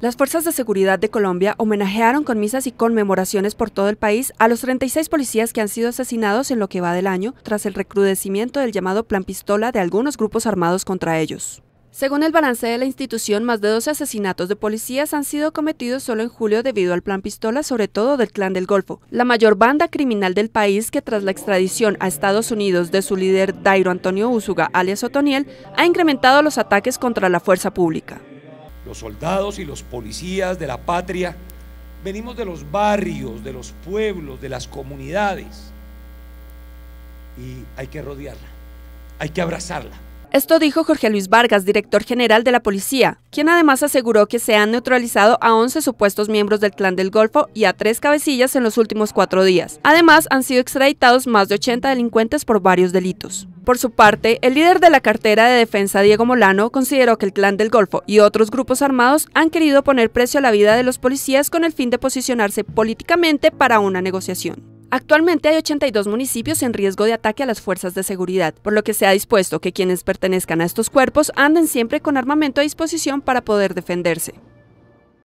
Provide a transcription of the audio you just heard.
Las fuerzas de seguridad de Colombia homenajearon con misas y conmemoraciones por todo el país a los 36 policías que han sido asesinados en lo que va del año tras el recrudecimiento del llamado plan pistola de algunos grupos armados contra ellos. Según el balance de la institución, más de 12 asesinatos de policías han sido cometidos solo en julio debido al plan pistola, sobre todo del Clan del Golfo, la mayor banda criminal del país que tras la extradición a Estados Unidos de su líder Dairo Antonio Úsuga, alias Otoniel, ha incrementado los ataques contra la fuerza pública los soldados y los policías de la patria, venimos de los barrios, de los pueblos, de las comunidades. Y hay que rodearla, hay que abrazarla. Esto dijo Jorge Luis Vargas, director general de la policía, quien además aseguró que se han neutralizado a 11 supuestos miembros del Clan del Golfo y a tres cabecillas en los últimos cuatro días. Además, han sido extraditados más de 80 delincuentes por varios delitos. Por su parte, el líder de la cartera de defensa, Diego Molano, consideró que el Clan del Golfo y otros grupos armados han querido poner precio a la vida de los policías con el fin de posicionarse políticamente para una negociación. Actualmente hay 82 municipios en riesgo de ataque a las fuerzas de seguridad, por lo que se ha dispuesto que quienes pertenezcan a estos cuerpos anden siempre con armamento a disposición para poder defenderse.